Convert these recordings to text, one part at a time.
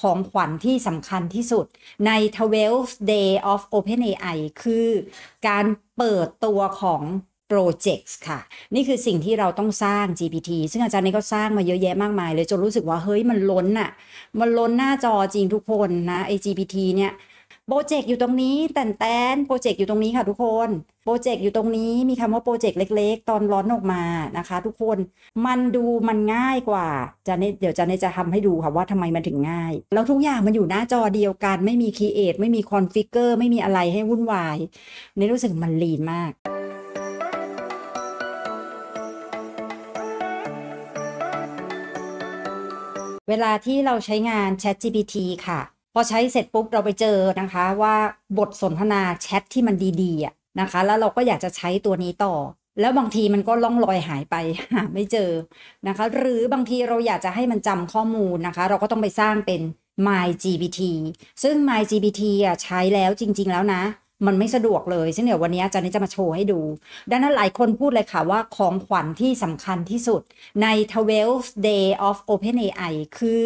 ของขวัญที่สำคัญที่สุดใน 12th day of OpenAI คือการเปิดตัวของ Projects ค่ะ นี่คือสิ่งที่เราต้องสร้าง GPT ซึ่งอาจารย์นี่ก็สร้างมาเยอะแยะมากมายเลยจนรู้สึกว่าเฮ้ยมันล้นอะมันล้นหน้าจอจริงทุกคนนะ ไอ GPT เนี่ยโปรเจกต์อยู่ตรงนี้แตนแตนโปรเจกต์อยู่ตรงนี้ค่ะ ทุกคนโปรเจกต์อยู่ตรงนี้มีคำว่าโปรเจกต์เล็ก ๆ ตอนร้อนออกมานะคะ ทุกคนมันดูมันง่ายกว่าจะเนเดี๋ยวจะเนจะทำให้ดูค่ะว่าทำไมมันถึงง่ายแล้วทุกอย่างมันอยู่หน้าจอเดียวกัน ไม่มีคีเอทไม่มีคอนฟิกเกอร์ไม่มีอะไรให้วุ่นวายเนรู้สึกมันลีนมาก เวลาที่เราใช้งาน Chat GPT ค่ะพอใช้เสร็จปุ๊บเราไปเจอนะคะว่าบทสนทนาแชทที่มันดีๆอ่ะนะคะ แล้วเราก็อยากจะใช้ตัวนี้ต่อ แล้วบางทีมันก็ล่องลอยหายไปหาไม่เจอนะคะ หรือบางทีเราอยากจะให้มันจำข้อมูลนะคะ เราก็ต้องไปสร้างเป็น MyGPT ซึ่ง MyGPT อ่ะใช้แล้วจริงๆแล้วนะมันไม่สะดวกเลยซึ่งเดี๋ยววันนี้อาจารย์นีจะมาโชว์ให้ดู ดังนั้นหลายคนพูดเลยค่ะว่าของขวัญที่สำคัญที่สุดใน 12th day of OpenAI คือ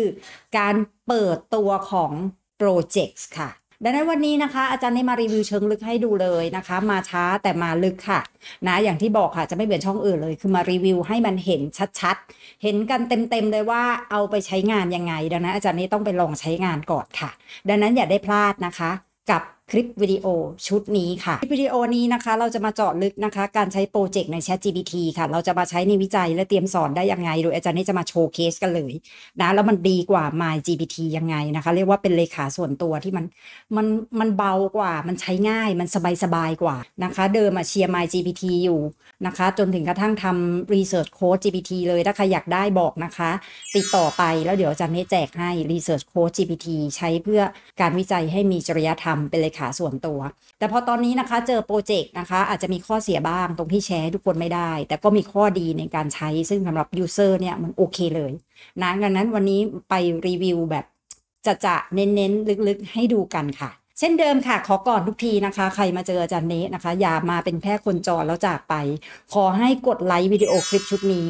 การเปิดตัวของ projects ค่ะ ดังนั้นวันนี้นะคะ อาจารย์ได้มารีวิวเชิงลึกให้ดูเลยนะคะ มาช้าแต่มาลึกค่ะ นะอย่างที่บอกค่ะจะไม่เหมือนช่องอื่นเลย คือมารีวิวให้มันเห็นชัดๆ เห็นกันเต็มๆเลยว่าเอาไปใช้งานยังไงดังนั้นอาจารย์นี้ต้องไปลองใช้งานก่อนค่ะ ดังนั้นอย่าได้พลาดนะคะกับคลิปวิดีโอชุดนี้ค่ะคลิปวิดีโอนี้นะคะเราจะมาเจาะลึกนะคะ การใช้โปรเจกต์ใน ChatGPT ค่ะ เราจะมาใช้ในวิจัยและเตรียมสอนได้ยังไงโดยอาจารย์นี่จะมาโชว์เคสกันเลยนะแล้วมันดีกว่า MyGPT ยังไงนะคะ เรียกว่าเป็นเลขาส่วนตัวที่มันมันมันเบากว่า มันใช้ง่ายมันสบายสบายกว่านะคะเดิมมาเชียร์ MyGPT อยู่นะคะ จนถึงกระทั่งทำ Research Code GPT เลยถ้าใครอยากได้บอกนะคะ ติดต่อไปแล้วเดี๋ยวอาจารย์นี่แจกให้ Research Code GPT ใช้เพื่อการวิจัยให้มีจริยธรรมเป็นเลขาาส่วนตัว แต่พอตอนนี้นะคะเจอโปรเจกต์นะคะอาจจะมีข้อเสียบ้างตรงที่แชร์ทุกคนไม่ได้ แต่ก็มีข้อดีในการใช้ซึ่งสำหรับยูเซอร์เนี่ยมันโอเคเลยนะดังนั้นวันนี้ไปรีวิวแบบจะจะเน้น ๆ ลึกๆให้ดูกันค่ะเช่นเดิมค่ะขอก่อนทุกทีนะคะ ใครมาเจออาจารย์เนะนะคะอย่ามาเป็นแค่คนจอแล้วจากไป ขอให้กดไลค์วิดีโอคลิปชุดนี้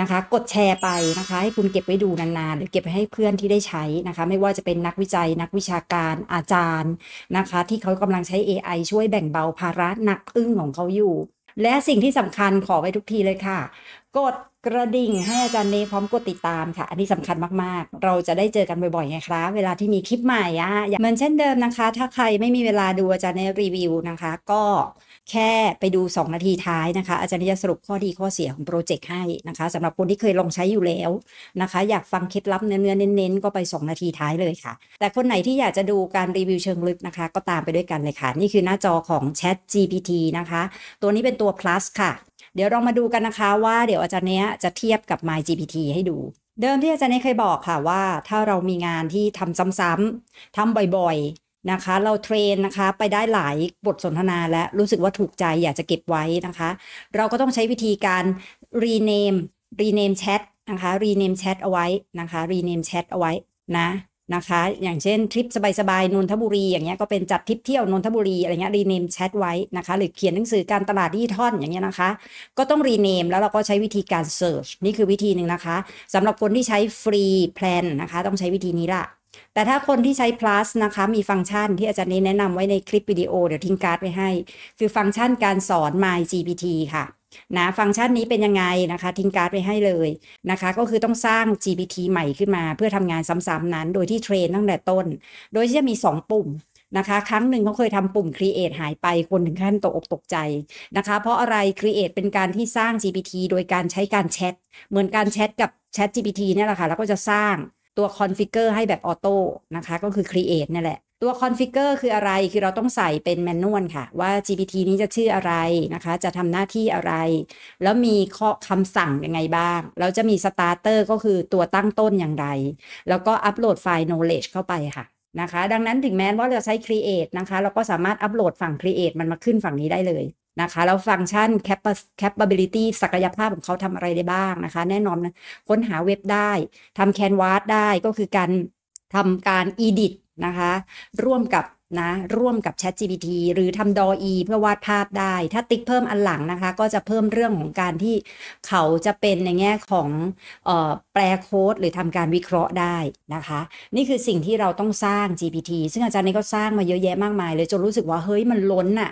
นะคะ กดแชร์ไปนะคะให้คุณเก็บไว้ดูนานๆ หรือเก็บไปให้เพื่อนที่ได้ใช้นะคะไม่ว่าจะเป็นนักวิจัยนักวิชาการอาจารย์นะคะ ที่เขากำลังใช้ AI ช่วยแบ่งเบาภาระหนักอึ้งของเขาอยู่และสิ่งที่สำคัญขอไว้ทุกทีเลยค่ะ กดกระดิ่งให้อาจารย์เนพร้อมกดติดตามค่ะ อันนี้สำคัญมากๆ เราจะได้เจอกันบ่อยๆไงครับเวลาที่มีคลิปใหม่อะเหมือนเช่นเดิมนะคะ ถ้าใครไม่มีเวลาดูอาจารย์เนรีวิวนะคะก็แค่ไปดู 2 นาทีท้ายนะคะ อาจารย์จะสรุปข้อดีข้อเสียของโปรเจกต์ให้นะคะสำหรับคนที่เคยลองใช้อยู่แล้วนะคะ อยากฟังเคล็ดลับเนื้อเน้นๆก็ไป 2 นาทีท้ายเลยค่ะ แต่คนไหนที่อยากจะดูการรีวิวเชิงลึกนะคะ ก็ตามไปด้วยกันเลยค่ะ นี่คือหน้าจอของ Chat GPT นะคะ ตัวนี้เป็นตัว plus ค่ะ เดี๋ยวเรามาดูกันนะคะว่าเดี๋ยวอาจารย์เนี้ยจะเทียบกับ My GPT ให้ดู เดิมที่อาจารย์เคยบอกค่ะว่าถ้าเรามีงานที่ทำซ้ำๆ ทำบ่อยนะคะเราเทรนนะคะไปได้หลายบทสนทนาและรู้สึกว่าถูกใจอยากจะเก็บไว้นะคะเราก็ต้องใช้วิธีการ rename rename chat นะคะ rename chat เอาไว้นะคะ rename chat เอาไว้นะนะคะ อย่างเช่น ทริปสบายๆนนทบุรีอย่างเงี้ยก็เป็นจัดทริปเที่ยวนนทบุรีอะไรเงี้ยรีเนมแชทไว้นะคะ หรือเขียนหนังสือการตลาดดิจิทัลอย่างเงี้ยนะคะก็ต้องรีเนมแล้วเราก็ใช้วิธีการเซิร์ชนี่คือวิธีหนึ่งนะคะสำหรับคนที่ใช้ฟรีแพลนนะคะต้องใช้วิธีนี้ละแต่ถ้าคนที่ใช้ plus นะคะมีฟังก์ชันที่อาจารย์นี้แนะนำไว้ในคลิปวิดีโอ เดี๋ยวทิ้งการ์ดไปให้ คือฟังก์ชันการสอน My GPT ค่ะนะฟังก์ชันนี้เป็นยังไงนะคะ ทิ้งการ์ดไปให้เลยนะคะ ก็คือต้องสร้าง GPT ใหม่ขึ้นมา เพื่อทำงานซ้ำๆนั้น โดยที่เทรนตั้งแต่ต้น โดยที่จะมี 2 ปุ่มนะคะ ครั้งหนึ่งเขาเคยทำปุ่ม create หายไปคนถึงขั้นตกอกตกใจนะคะ เพราะอะไร create เป็นการที่สร้าง GPT โดยการใช้การแชทเหมือนการแชทกับ Chat GPT เนี่ยแหละค่ะแล้วก็จะสร้างตัวคอนฟิกเกอร์ให้แบบออโต้นะคะ ก็คือ Create นี่แหละ ตัวคอนฟิกเกอร์คืออะไรคือเราต้องใส่เป็นแมนนวลค่ะว่า GPT นี้จะชื่ออะไรนะคะ จะทำหน้าที่อะไร แล้วมีข้อคำสั่งยังไงบ้างเราจะมีสตาร์เตอร์ก็คือตัวตั้งต้นอย่างไร แล้วก็อัปโหลดไฟล์ knowledge เข้าไปค่ะนะคะ ดังนั้นถึงแม้ว่าเราใช้ Create นะคะ เราก็สามารถอัปโหลดฝั่ง Create มันมาขึ้นฝั่งนี้ได้เลยนะคะ แล้ว ฟังก์ชัน capability ศักยภาพของเขาทำอะไรได้บ้างนะคะ แน่นอนนะค้นหาเว็บได้ทำแคนวาสได้ก็คือการทำการ edit นะคะ ร่วมกับนะร่วมกับ Chat GPT หรือทำดอ e เพื่อวาดภาพได้ ถ้าติ๊กเพิ่มอันหลังนะคะ ก็จะเพิ่มเรื่องของการที่เขาจะเป็นในแง่ของออแปลโค้ดหรือทำการวิเคราะห์ได้นะคะ นี่คือสิ่งที่เราต้องสร้าง GPT ซึ่งอาจารย์นี่ก็สร้างมาเยอะแยะมากมายเลย จนรู้สึกว่าเฮ้ยมันล้นอะ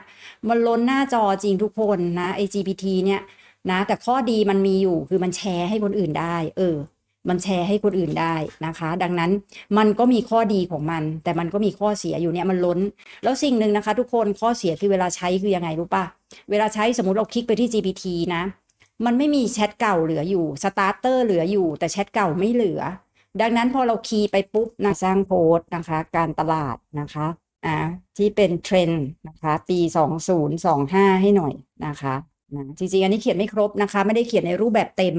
มันล้นหน้าจอจริงทุกคนนะ ไอ GPT เนี่ยนะ แต่ข้อดีมันมีอยู่คือมันแชร์ให้คนอื่นได้ เออมันแชร์ให้คนอื่นได้นะคะดังนั้นมันก็มีข้อดีของมัน แต่มันก็มีข้อเสียอยู่เนี่ยมันล้น แล้วสิ่งหนึ่งนะคะทุกคนข้อเสียคือเวลาใช้คือยังไงรู้ปะเวลาใช้สมมติ เราคลิกไปที่ GPT นะมันไม่มีแชทเก่าเหลืออยู่สตาร์เตอร์เหลืออยู่ แต่แชทเก่าไม่เหลือ ดังนั้นพอเราคีย์ไปปุ๊บนะสร้างโพสต์นะคะ การตลาดนะคะอ่าที่เป็นเทรนด์นะคะปี2025ให้หน่อยนะคะนะจริงๆอันนี้เขียนไม่ครบนะคะ ไม่ได้เขียนในรูปแบบเต็ม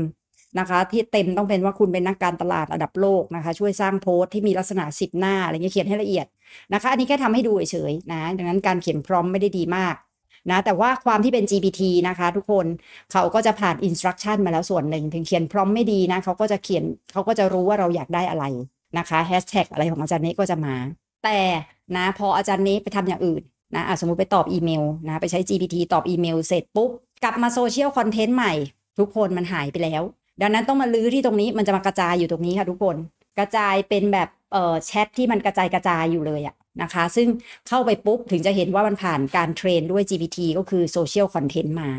นะคะ ที่เต็มต้องเป็นว่าคุณเป็นนักการตลาดระดับโลกนะคะ ช่วยสร้างโพสต์ที่มีลักษณะ 10 หน้า อะไรเงี้ยเขียนให้ละเอียดนะคะ อันนี้แค่ทำให้ดูเฉยๆนะ ดังนั้นการเขียนพร้อมไม่ได้ดีมาก นะ แต่ว่าความที่เป็น GPT นะคะทุกคนเขาก็จะผ่านอินสตรักชั่นมาแล้วส่วนหนึ่ง ถึงเขียนพร้อมไม่ดีนะ เขาก็จะเขียนเขาก็จะรู้ว่าเราอยากได้อะไรนะคะแฮชแท็กอะไรของอาจารย์นี้ก็จะมา แต่นะ พออาจารย์นี้ไปทำอย่างอื่นนะสมมติไปตอบอีเมลนะไปใช้ GPT ตอบอีเมลเสร็จปุ๊บกลับมาโซเชียลคอนเทนต์ใหม่ ทุกคนมันหายไปแล้วดังนั้นต้องมาลื้อที่ตรงนี้มันจะมากระจายอยู่ตรงนี้ค่ะทุกคน กระจายเป็นแบบเอ่อแชทที่มันกระจายกระจายอยู่เลยอะนะคะ ซึ่งเข้าไปปุ๊บ ถึงจะเห็นว่ามันผ่านการเทรนด้วย GPT ก็คือโซเชียลคอนเทนต์มา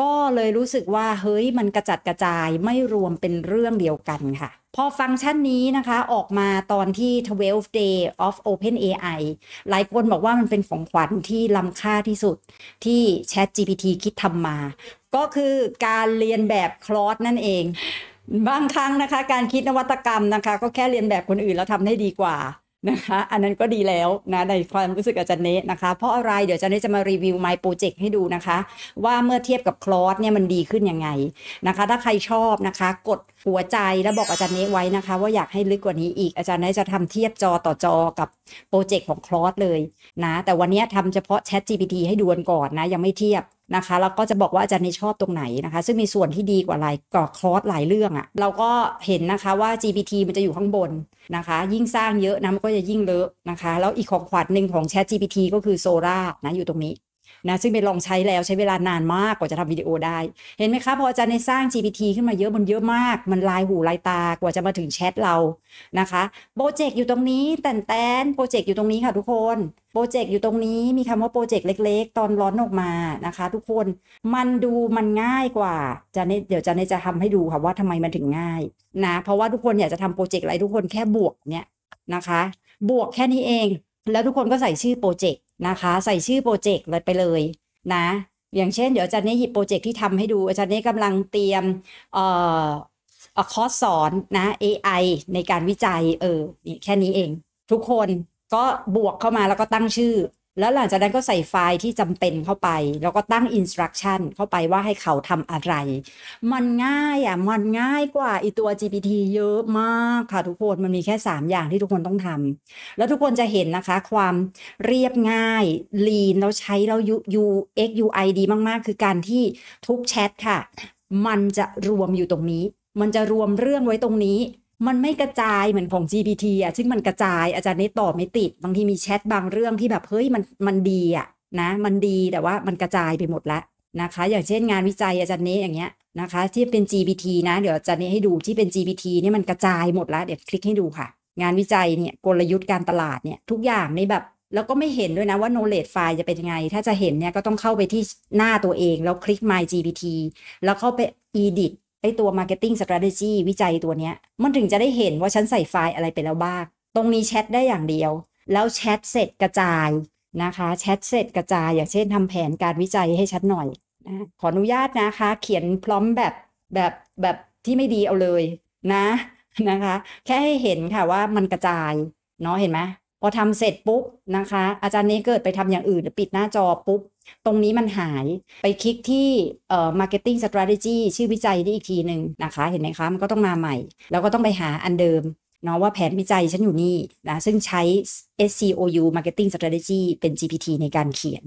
ก็เลยรู้สึกว่าเฮ้ยมันกระจัดกระจายไม่รวมเป็นเรื่องเดียวกันค่ะ พอฟังก์ชันนี้นะคะออกมาตอนที่ 12 day of open AI หลายคนบอกว่ามันเป็นของขวัญที่ล้ำค่าที่สุดที่ Chat GPT คิดทำมาก็คือการเรียนแบบคลอสนั่นเอง บางครั้งนะคะ การคิดนวัตกรรมนะคะ ก็แค่เรียนแบบคนอื่นแล้วทำได้ดีกว่านะคะ อันนั้นก็ดีแล้วนะในความรู้สึกอาจารย์เนสนะคะเพราะอะไรเดี๋ยวอาจารย์เนสจะมารีวิว My Project ให้ดูนะคะ ว่าเมื่อเทียบกับคลอสเนี่ยมันดีขึ้นยังไงนะคะ ถ้าใครชอบนะคะกดหัวใจแล้วบอกอาจารย์เนทไว้นะคะ ว่าอยากให้ลึกกว่านี้อีกอาจารย์เนทจะทำเทียบจอต่อจอกับโปรเจกต์ของคลอสเลยนะแต่วันนี้ทำเฉพาะแชท GPT ให้ดูกันก่อนนะยังไม่เทียบนะคะ แล้วก็จะบอกว่าอาจารย์เนชอบตรงไหนนะคะ ซึ่งมีส่วนที่ดีกว่าหลายก่อคอสหลายเรื่องอะ่ะเราก็เห็นนะคะว่า GPT มันจะอยู่ข้างบนนะคะ ยิ่งสร้างเยอะนะมันก็จะยิ่งเลอะนะคะ แล้วอีกของขวัญหนึ่งของแชท GPT ก็คือโซล่านะอยู่ตรงนี้นะซึ่งไปลองใช้แล้วใช้เวลานานมากกว่าจะทำวิดีโอได้ เห็นไหมคะพออาจารย์ดนสร้าง GPT ขึ้นมาเยอะมันเยอะมาก มันลายหูลายตากว่าจะมาถึงแชทเรานะคะโปรเจกต์อยู่ตรงนี้แต่นแตนโปรเจกต์อยู่ตรงนี้ค่ะทุกคนโปรเจกต์อยู่ตรงนี้มีคำว่าโปรเจกต์เล็กๆ ตอนร้อนออกมานะคะ ทุกคนมันดูมันง่ายกว่า จะเนี่ยเดี๋ยวจะเนี่ยจะทำให้ดูค่ะว่าทำไมมันถึงง่ายนะเพราะว่าทุกคนอยากจะทำโปรเจกต์อะไรทุกคนแค่บวกเนี่ยนะคะ บวกแค่นี้เอง แล้วทุกคนก็ใส่ชื่อโปรเจกต์นะคะ ใส่ชื่อโปรเจกต์เลยไปเลยนะ อย่างเช่นเดี๋ยวอาจารย์นี่หยิบโปรเจกต์ที่ทำให้ดู อาจารย์นี่กำลังเตรียมออคอร์สสอนนะ AI ในการวิจัย เออ แค่นี้เอง ทุกคนก็บวกเข้ามาแล้วก็ตั้งชื่อแล้วหลังจากนั้นก็ใส่ไฟล์ที่จำเป็นเข้าไป แล้วก็ตั้งอินสตรักชั่นเข้าไปว่าให้เขาทำอะไร มันง่ายอ่ะ มันง่ายกว่าอีตัว GPT เยอะมากค่ะ ทุกคน มันมีแค่ 3 อย่างที่ทุกคนต้องทำ แล้วทุกคนจะเห็นนะคะความเรียบง่ายลีนเแล้วใช้แล้ว UX UI ดีมากๆ คือการที่ทุกแชทค่ะ มันจะรวมอยู่ตรงนี้ มันจะรวมเรื่องไว้ตรงนี้มันไม่กระจายเหมือนของ GPT อ่ะ ซึ่งมันกระจายอาจารย์นี่ตอบไม่ติด บางทีมีแชทบางเรื่องที่แบบเฮ้ยมันมันดีอ่ะนะมันดีแต่ว่ามันกระจายไปหมดละนะคะ อย่างเช่นงานวิจัยอาจารย์นี้อย่างเงี้ยนะคะที่เป็น GPT นะเดี๋ยวอาจารย์นี่ให้ดูที่เป็น GPT นี่มันกระจายหมดละเดี๋ยวคลิกให้ดูค่ะ งานวิจัยเนี่ยกลยุทธ์การตลาดเนี่ยทุกอย่างในแบบแล้วก็ไม่เห็นด้วยนะว่า knowledge file จะเป็นยังไงถ้าจะเห็นเนี่ยก็ต้องเข้าไปที่หน้าตัวเองแล้วคลิก my GPT แล้วเข้าไป edit ไอตัว marketing strategy วิจัยตัวเนี้ย มันถึงจะได้เห็นว่าฉันใส่ไฟล์อะไรไปแล้วบ้างตรงนี้แชทได้อย่างเดียว แล้วแชทเสร็จกระจายนะคะ แชทเสร็จกระจายอย่างเช่น ทำแผนการวิจัยให้ชัดหน่อยนะขออนุญาตนะคะเขียนพร้อมแบบแบบแบบที่ไม่ดีเอาเลยนะนะคะ แค่ให้เห็นค่ะว่ามันกระจาย เนาะเห็นไหมพอทำเสร็จปุ๊บนะคะ อาจารย์นี้เกิดไปทำอย่างอื่นหรือปิดหน้าจอปุ๊บ ตรงนี้มันหายไปคลิกที่เอ่อ marketing strategy ชื่อวิจัยนี่อีกทีหนึ่งนะคะ เห็นไหมคะ มันก็ต้องมาใหม่ แล้วก็ต้องไปหาอันเดิม เนาะว่าแผนวิจัยฉันอยู่นี่นะซึ่งใช้ SCOU marketing strategy เป็น GPT ในการเขียน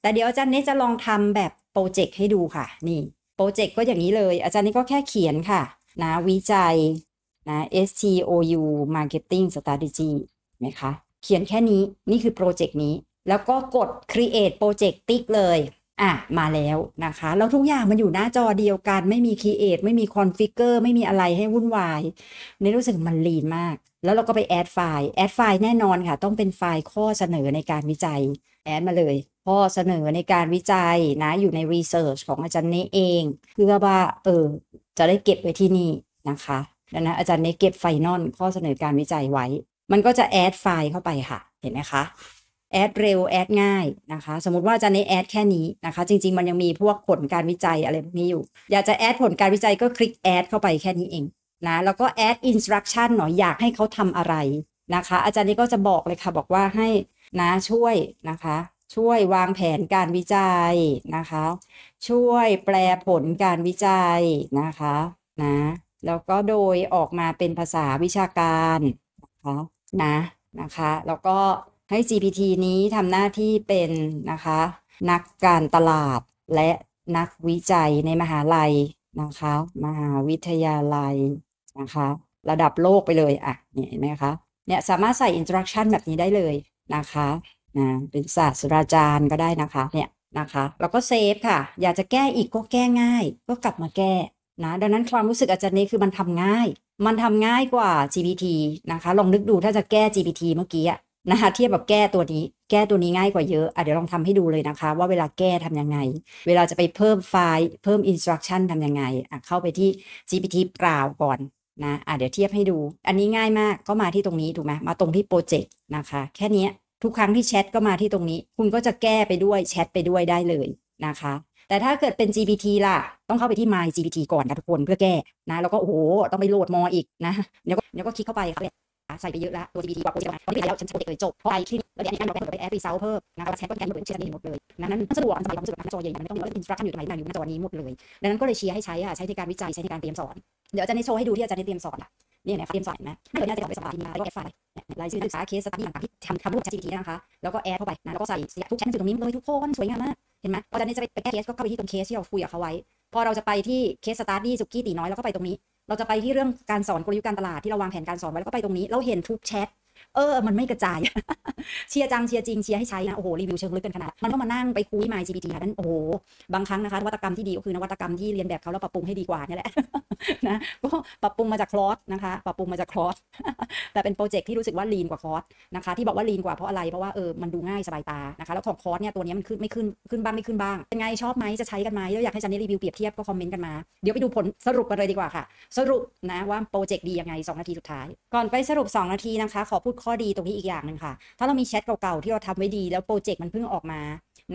แต่เดี๋ยวอาจารย์นี้จะลองทำแบบโปรเจกต์ให้ดูค่ะ นี่โปรเจกต์ก็อย่างนี้เลย อาจารย์นี้ก็แค่เขียนค่ะนะวิจัยนะ SCOU marketing strategy ไหมคะเขียนแค่นี้นี่คือโปรเจกต์นี้ แล้วก็กด create project ติ๊ก เลย อ่ะ มาแล้วนะคะแล้วทุกอย่างมันอยู่หน้าจอเดียวกัน ไม่มี create ไม่มี configure ไม่มีอะไรให้วุ่นวายในรู้สึกมันลีนมาก แล้วเราก็ไปแอดไฟล์แอดไฟล์แน่นอนค่ะ ต้องเป็นไฟล์ข้อเสนอในการวิจัยแอดมาเลย ข้อเสนอในการวิจัยนะอยู่ในรีเสิร์ชของอาจารย์เนเองเพื่อว่าเออจะได้เก็บไว้ที่นี่นะคะ ดังนั้นอาจารย์เนเก็บไฟนอลข้อเสนอการวิจัยไว้มันก็จะแอดไฟล์เข้าไปค่ะ เห็นไหมคะ แอดเร็วแอดง่ายนะคะ สมมติว่าจะในแอดแค่นี้นะคะ จริง ๆ มันยังมีพวกผลการวิจัยอะไรพวกนี้อยู่ อยากจะแอดผลการวิจัยก็คลิกแอดเข้าไปแค่นี้เอง นะ แล้วก็แอดอินสตรักชั่นหน่อยอยากให้เขาทำอะไรนะคะ อาจารย์นี่ก็จะบอกเลยค่ะบอกว่าให้นะช่วยนะคะ ช่วยวางแผนการวิจัยนะคะ ช่วยแปลผลการวิจัยนะคะ นะ แล้วก็โดยออกมาเป็นภาษาวิชาการนะคะนะนะคะ แล้วก็ให้ GPT นี้ทำหน้าที่เป็นนะคะนักการตลาดและนักวิจัยในมหาลัยนะคะ มหาวิทยาลัยนะคะ ระดับโลกไปเลย อ่ะเห็นไหมคะ เนี่ย สามารถใส่อินสตรักชั่นแบบนี้ได้เลยนะคะ นะ เป็นศาสตราจารย์ก็ได้นะคะ เนี่ย นะคะ แล้วก็เซฟค่ะ อยากจะแก้อีกก็แก้ง่าย ก็กลับมาแก้ นะ ดังนั้นความรู้สึกอาจารย์นี้คือมันทำง่ายมันทำง่ายกว่า GPT นะคะลองนึกดูถ้าจะแก้ GPT เมื่อกี้นะคะเทียบแบบแก้ตัวนี้ แก้ตัวนี้ง่ายกว่าเยอะอะเดี๋ยวลองทำให้ดูเลยนะคะ ว่าเวลาแก้ทำยังไง เวลาจะไปเพิ่มไฟล์เพิ่มอินสต u c t ชั่นทำยังไงอ่ะเข้าไปที่ GPT เปล่าก่อนนะอ่ะเดี๋ยวเทียบให้ดู อันนี้ง่ายมากก็มาที่ตรงนี้ถูกไหมมาตรงที่โปรเจกต์นะคะ แค่นี้ทุกครั้งที่แชทก็มาที่ตรงนี้ คุณก็จะแก้ไปด้วยแชทไปด้วยได้เลยนะคะแต่ถ้าเกิดเป็น GPT ล่ะ ต้องเข้าไปที่ My GPT ก่อนนะทุกคนเพื่อแก้ นะแล้วก็โอ้โห ต้องไปโหลดมออีกนะ เดี๋ยวก็เดี๋ยวก็คลิกเข้าไปครับใส่ไปเยอะละตัว GPT กว่าโปรเจกต์ไม่เป็นไรแล้ว ฉันโปรเจกต์เอ่ยจบพอไปที่แล้วเดี๋ยวนี้เราไปแอปรีเซลเพิ่มนะรแชทก็แกนหมดเลยเชื่อได้หมดเลยนนั้นสะดวกสบายความส้ดึกน้จอใหญ่ไม่ต้องมีอินสตรัคชั่นอยู่ตรงไหนหนอยู่หน้าจอนี้หมดเลย ดังนั้นก็เลยเชียร์ให้ใช้อ่ะใช้ในการวิจัยใช้ในการเตรียมสอน เดี๋ยวอาจารย์ได้โชว์ให้ดูที่อาจารย์ได้เตรียมสอนอ่ะนี่ยนะเตรียมสอนนะถมาเ้ิดเนี่ยจะกลับไปสอนทีมแล้วก็แคปไฟล์รายชื่อสาขศึกษาเคสสตัดดี้ต่างๆที่ทำทำรูปชัด GPT นะคะแล้วก็แอดเข้าไปนะแล้วก็ใส่ทุกชั้นอยู่ตรงนี้เลยทุกคนสวยงามมากเห็นไหมพอจะนี่จะไปแก้เคสก็เข้าไปที่ตรงเคสที่เราคุยกับเขาไว้พอเราจะไปที่เคสสตา์ทดี้สุกี้ตีน้อยเราก็ไปตรงนี้ เราจะไปที่เรื่องการสอนกลยุทธ์การตลาดที่เราวางแผนการสอนไว้แล้วก็ไปตรงนี้เราเห็นทุกแชทเออ มันไม่กระจาย เชียร์จังเชียร์จริงเชียร์ให้ใช้นะโอ้โห รีวิวเชิงลึกกันขนาด มันก็มานั่งไปคุย My GPT นั้นโอ้โหบางครั้งนะคะนวัตกรรมที่ดีก็คือนวัตกรรมที่เรียนแบบเขา แล้วปรับปรุงให้ดีกว่านี่แหละนะก็ปรับปรุงมาจากคลอสนะคะ ปรับปรุงมาจากคลอสแต่เป็นโปรเจกต์ที่รู้สึกว่าลีนกว่าคลอสนะคะที่บอกว่าลีนกว่าเพราะอะไรเพราะว่าเออมันดูง่ายสบายตานะคะแล้วของคลอสเนี่ยตัวนี้มันขึ้นไม่ขึ้นขึ้นบ้างไม่ขึ้นบ้างเป็นไงชอบไหมจะใช้กันไหมแล้วอยากให้จันนี่รีวิวเปรียบเทียบก็คอมเมนต์กันมา เดี๋ยวไปดูผลสรุปกันเลยดีกว่าค่ะ สรุปนะว่าโปรเจกต์ดียังไง2นาทีสุดท้าย ก่อนไปสรุป 2 นาทีนะคะขอพูดข้อดีตรงนี้อีกอย่างหนึ่งค่ะ ถ้า เรามีแชทเก่าๆที่เราทำไว้ดีแล้วโปรเจกต์มันเพิ่งออกมา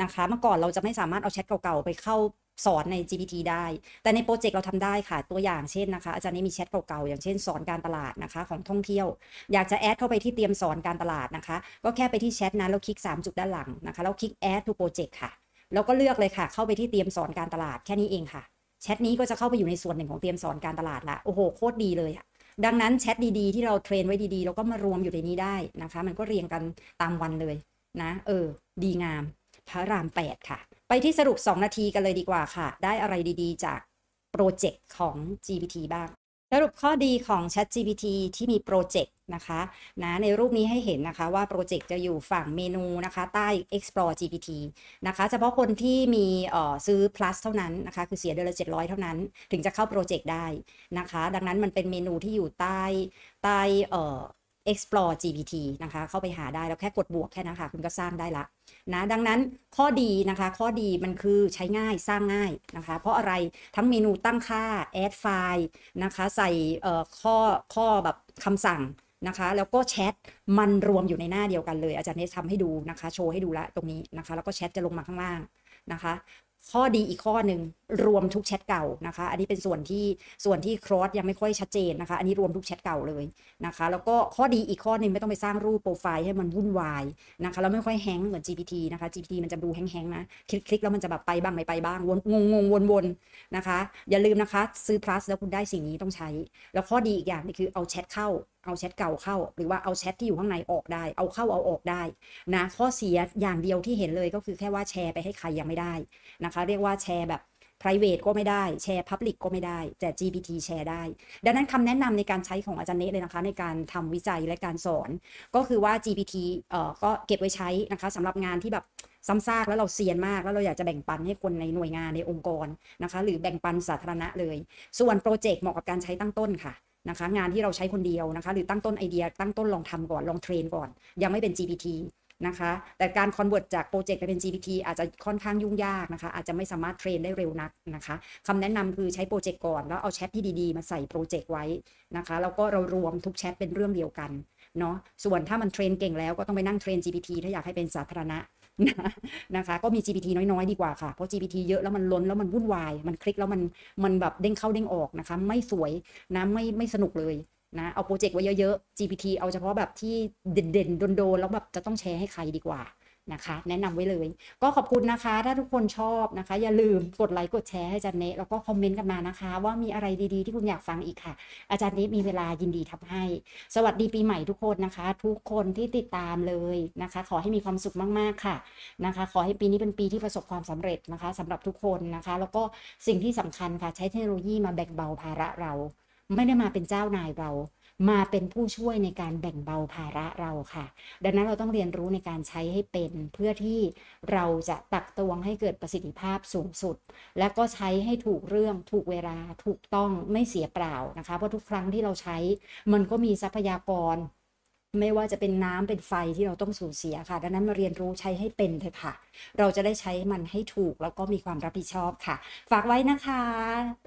นะคะเมื่อก่อนเราจะไม่สามารถเอาแชทเก่าๆไปเข้าสอนใน GPT ได้ แต่ในโปรเจกต์เราทำได้ค่ะ ตัวอย่างเช่นนะคะอาจารย์นี้มีแชทเก่าๆอย่างเช่นสอนการตลาดนะคะ ของท่องเที่ยว อยากจะแอดเข้าไปที่เตรียมสอนการตลาดนะคะ ก็แค่ไปที่แชทนั้นแล้วคลิก 3 จุดด้านหลังนะคะ แล้วคลิก add to project ค่ะ แล้วก็เลือกเลยค่ะเข้าไปที่เตรียมสอนการตลาด แค่นี้เองค่ะ แชทนี้ก็จะเข้าไปอยู่ในส่วนหนึ่งของเตรียมสอนการตลาดละ โอ้โหโคตรดีเลยอะดังนั้นแชทดีๆ ที่เราเทรนไว้ดีๆเราก็มารวมอยู่ในนี้ได้นะคะมันก็เรียงกันตามวันเลยนะเออ ดีงาม พระราม 8 ค่ะ ไปที่สรุป 2 นาทีกันเลยดีกว่าค่ะ ได้อะไรดีๆ จากโปรเจกต์ของ GPT บ้าง สรุปข้อดีของ ChatGPT ที่มีโปรเจกต์นะคะนะในรูปนี้ให้เห็นนะคะว่าโปรเจกต์จะอยู่ฝั่งเมนูนะคะใต้ explore GPT นะคะ เฉพาะคนที่มีเอ่อซื้อ plus เท่านั้นนะคะคือเสียเดือนละ 700 เท่านั้น ถึงจะเข้าโปรเจกต์ได้นะคะ ดังนั้นมันเป็นเมนูที่อยู่ใต้ใต้เอ่อ explore GPT นะคะเข้าไปหาได้แล้วแค่กดบวกแค่นั้นค่ะ คุณก็สร้างได้ละนะดังนั้นข้อดีนะคะข้อดีมันคือใช้ง่ายสร้างง่ายนะคะเพราะอะไรทั้งเมนูตั้งค่า add file นะคะใส่ข้อข้อแบบคำสั่งนะคะแล้วก็แชทมันรวมอยู่ในหน้าเดียวกันเลย อาจารย์เนททำให้ดูนะคะโชว์ให้ดูละตรงนี้นะคะ แล้วก็แชทจะลงมาข้างล่างนะคะข้อดีอีกข้อหนึ่งรวมทุกแชทเก่านะคะ อันนี้เป็นส่วนที่ส่วนที่ครอสยังไม่ค่อยชัดเจนนะคะอันนี้รวมทุกแชทเก่าเลยนะคะแล้วก็ข้อดีอีกข้อหนึ่งไม่ต้องไปสร้างรูปโปรไฟล์ให้มันวุ่นวายนะคะแล้วไม่ค่อยแฮงเหมือน GPT นะคะ GPT มันจะดูแฮงๆนะคลิกๆแล้วมันจะแบบไปบ้างไม่ไปบ้างวนงงวนๆนะคะอย่าลืมนะคะซื้อ plus แล้วคุณได้สิ่งนี้ต้องใช้ แล้วข้อดีอีกอย่างนี่คือเอาแชทเข้าเอาแชทเก่าเข้า หรือว่าเอาแชทที่อยู่ข้างในออกได้ เอาเข้าเอาออกได้นะ ข้อเสียอย่างเดียวที่เห็นเลยก็คือแค่ว่าแชร์ไปให้ใครยังไม่ได้นะคะ เรียกว่าแชร์แบบ private ก็ไม่ได้แชร์ public ก็ไม่ได้ แต่ GPT แชร์ได้ ดังนั้นคำแนะนำในการใช้ของอาจารย์เนตเลยนะคะ ในการทำวิจัยและการสอน ก็คือว่า GPT เอ่อ ก็เก็บไว้ใช้นะคะสำหรับงานที่แบบซ้ำซากแล้วเราเซียนมาก แล้วเราอยากจะแบ่งปันให้คนในหน่วยงานในองค์กรนะคะหรือแบ่งปันสาธารณะเลย ส่วนโปรเจกต์เหมาะกับการใช้ตั้งต้นค่ะนะคะงานที่เราใช้คนเดียวนะคะ หรือตั้งต้นไอเดียตั้งต้นลองทำก่อนลองเทรนก่อน ยังไม่เป็น GPT นะคะแต่การคอนเวิร์ตจากโปรเจกต์ไปเป็น GPT อาจจะค่อนข้างยุ่งยากนะคะอาจจะไม่สามารถเทรนได้เร็วนักนะคะคำแนะนำคือใช้โปรเจกต์ก่อนแล้วเอาแชทที่ดีๆ มาใส่โปรเจกต์ไว้นะคะแล้วก็เรารวมทุกแชทเป็นเรื่องเดียวกันเนาะส่วนถ้ามันเทรนเก่งแล้วก็ต้องไปนั่งเทรน GPT ถ้าอยากให้เป็นสาธารณะนะคะก็มี GPT น้อย ๆ ดีกว่าค่ะ เพราะ GPT เยอะแล้วมันล้นแล้วมันวุ่นวาย มันคลิกแล้วมันมันแบบเด้งเข้าเด้งออกนะคะไม่สวยนะไม่ไม่สนุกเลยนะเอาโปรเจกต์ไว้เยอะ ๆ GPT เอาเฉพาะแบบที่เด่นๆ โดนๆแล้วแบบจะต้องแชร์ให้ใครดีกว่านะคะแนะนำไว้เลย ก็ขอบคุณนะคะ ถ้าทุกคนชอบนะคะ อย่าลืมกดไลค์กดแชร์ให้อาจารย์เนทแล้วก็คอมเมนต์กันมานะคะว่ามีอะไรดีๆที่คุณอยากฟังอีกค่ะ อาจารย์เนทมีเวลายินดีทำให้ สวัสดีปีใหม่ทุกคนนะคะ ทุกคนที่ติดตามเลยนะคะ ขอให้มีความสุขมากๆค่ะนะคะ ขอให้ปีนี้เป็นปีที่ประสบความสำเร็จนะคะ สำหรับทุกคนนะคะ แล้วก็สิ่งที่สำคัญค่ะใช้เทคโนโลยีมาแบ่งเบาภาระเรา ไม่ได้มาเป็นเจ้านายเรามาเป็นผู้ช่วยในการแบ่งเบาภาระเราค่ะ ดังนั้นเราต้องเรียนรู้ในการใช้ให้เป็น เพื่อที่เราจะตักตวงให้เกิดประสิทธิภาพสูงสุด และก็ใช้ให้ถูกเรื่องถูกเวลาถูกต้องไม่เสียเปล่านะคะเพราะทุกครั้งที่เราใช้มันก็มีทรัพยากร ไม่ว่าจะเป็นน้ำเป็นไฟที่เราต้องสูญเสียค่ะ ดังนั้นมาเรียนรู้ใช้ให้เป็นเถอะค่ะเราจะได้ใช้มันให้ถูกแล้วก็มีความรับผิดชอบค่ะ ฝากไว้นะคะ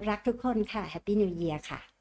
รักทุกคนค่ะแฮปปี้นิวเอียร์ค่ะ